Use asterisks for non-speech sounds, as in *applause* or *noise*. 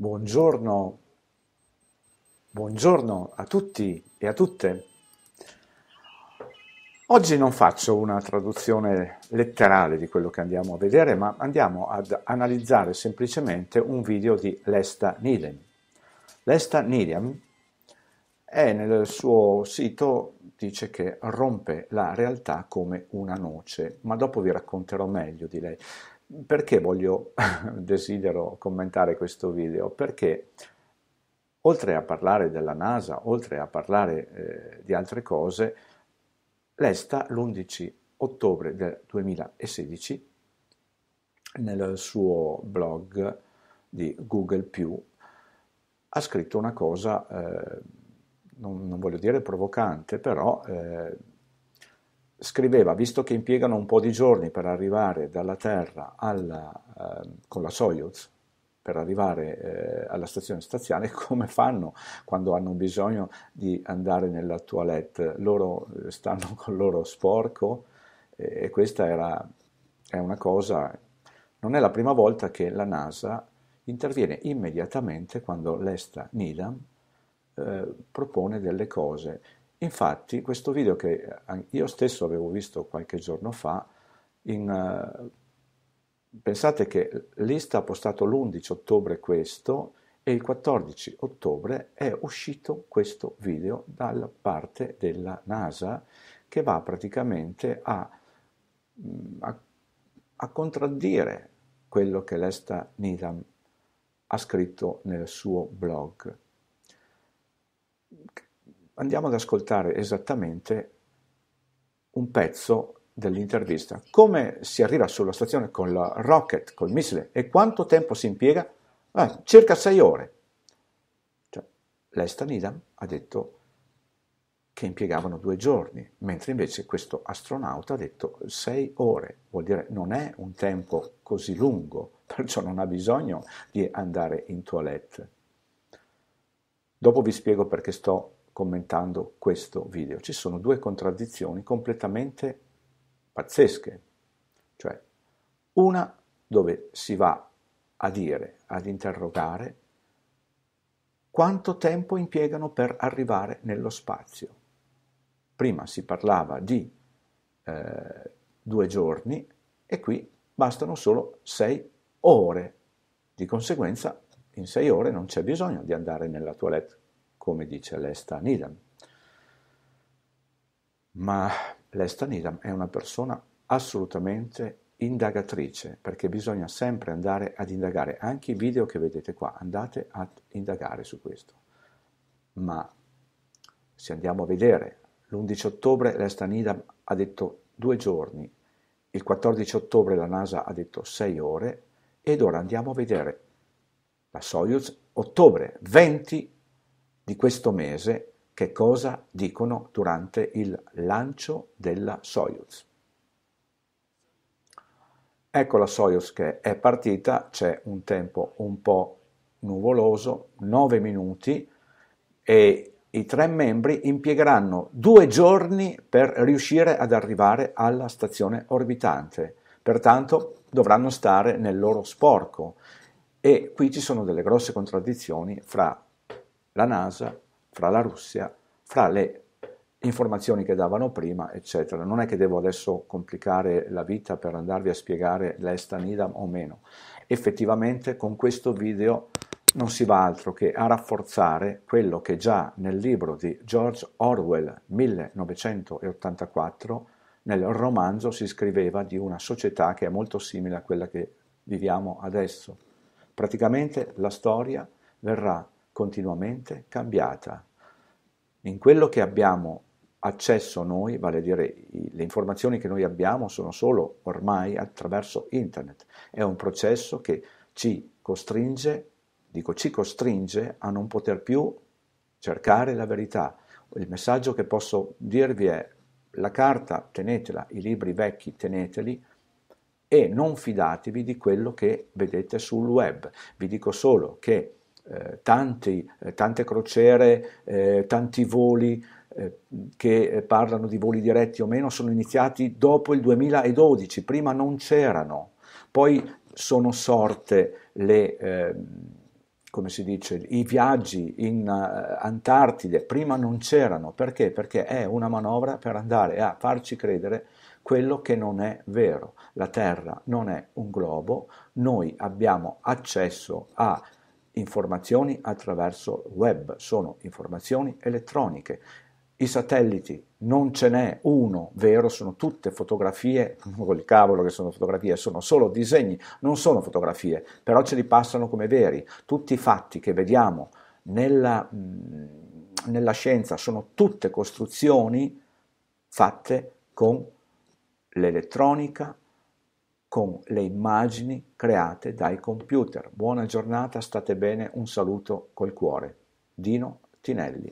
Buongiorno, buongiorno a tutti e a tutte. Oggi non faccio una traduzione letterale di quello che andiamo a vedere, ma andiamo ad analizzare semplicemente un video di Lesta Nidem. Lesta Nidem è nel suo sito dice che rompe la realtà come una noce, ma dopo vi racconterò meglio di lei. Perché voglio, *laughs* desidero commentare questo video? Perché oltre a parlare della NASA, oltre a parlare eh, di altre cose, l'ESTA l'11 ottobre del 2016 nel suo blog di Google ⁇ ha scritto una cosa, eh, non, non, voglio dire provocante, però eh, scriveva, visto che impiegano un po' di giorni per arrivare dalla Terra alla, eh, con la Soyuz, per arrivare eh, alla stazione spaziale, *laughs* come fanno quando hanno bisogno di andare nella toilette? Loro eh, stanno con il loro sporco eh, e questa era, è una cosa, non è la prima volta che la NASA interviene immediatamente quando l'ESTA Nidam eh, propone delle cose Infatti questo video che eh, io stesso avevo visto qualche giorno fa, in, uh, pensate che l'Ista ha postato l'11 ottobre questo e il 14 ottobre è uscito questo video dalla parte della NASA che va praticamente a, mm, a, a contraddire quello che l'Esta Needham ha scritto nel suo blog andiamo ad ascoltare esattamente un pezzo dell'intervista. Come si arriva sulla stazione con la rocket, col missile e quanto tempo si impiega? Ah, circa sei ore. Cioè, lei Stanidam ha detto che impiegavano due giorni, mentre invece questo astronauta ha detto sei ore, vuol dire non è un tempo così lungo, *laughs* perciò non ha bisogno di andare in toilette. Dopo vi spiego perché sto commentando questo video. Ci sono due contraddizioni completamente pazzesche, cioè una dove si va a dire, ad interrogare quanto tempo impiegano per arrivare nello spazio. Prima si parlava di eh, due giorni e qui bastano solo sei ore. Di conseguenza in sei ore non c'è bisogno di andare nella toilette come dice l'Esta Nidam. Ma l'Esta Nidam è una persona assolutamente indagatrice, perché bisogna sempre andare ad indagare, anche i video che vedete qua, andate ad indagare su questo. Ma se andiamo a vedere, l'11 ottobre l'Esta Nidam ha detto due giorni, il 14 ottobre la NASA ha detto sei ore, ed ora andiamo a vedere la Soyuz ottobre, 20 di questo mese che cosa dicono durante il lancio della Soyuz. Ecco la Soyuz che è partita, c'è un tempo un po' nuvoloso, 9 minuti e i tre membri impiegheranno due giorni per riuscire ad arrivare alla stazione orbitante, pertanto dovranno stare nel loro sporco e qui ci sono delle grosse contraddizioni fra la NASA, fra la Russia, fra le informazioni che davano prima, eccetera. Non è che devo adesso complicare la vita per andarvi a spiegare l'Estanidam o meno. Effettivamente con questo video non si va altro che a rafforzare quello che già nel libro di George Orwell 1984 nel romanzo si scriveva di una società che è molto simile a quella che viviamo adesso. Praticamente la storia verrà continuamente cambiata. In quello che abbiamo accesso noi, vale a dire le informazioni che noi abbiamo sono solo ormai attraverso internet, è un processo che ci costringe, dico ci costringe a non poter più cercare la verità. Il messaggio che posso dirvi è la carta tenetela, i libri vecchi teneteli e non fidatevi di quello che vedete sul web. Vi dico solo che eh, tanti, eh, tante crociere, eh, tanti voli eh, che parlano di voli diretti o meno sono iniziati dopo il 2012, prima non c'erano, poi sono sorte le ehm, come si dice, i viaggi in Antartide prima non c'erano, perché? Perché è una manovra per andare a farci credere quello che non è vero. La Terra non è un globo, noi abbiamo accesso a informazioni attraverso web, sono informazioni elettroniche. I satelliti non ce n'è uno vero, sono tutte fotografie, col cavolo che sono fotografie, sono solo disegni, non sono fotografie, però ce li passano come veri. Tutti i fatti che vediamo nella, nella scienza sono tutte costruzioni fatte con l'elettronica, con le immagini create dai computer. Buona giornata, state bene, un saluto col cuore. Dino Tinelli.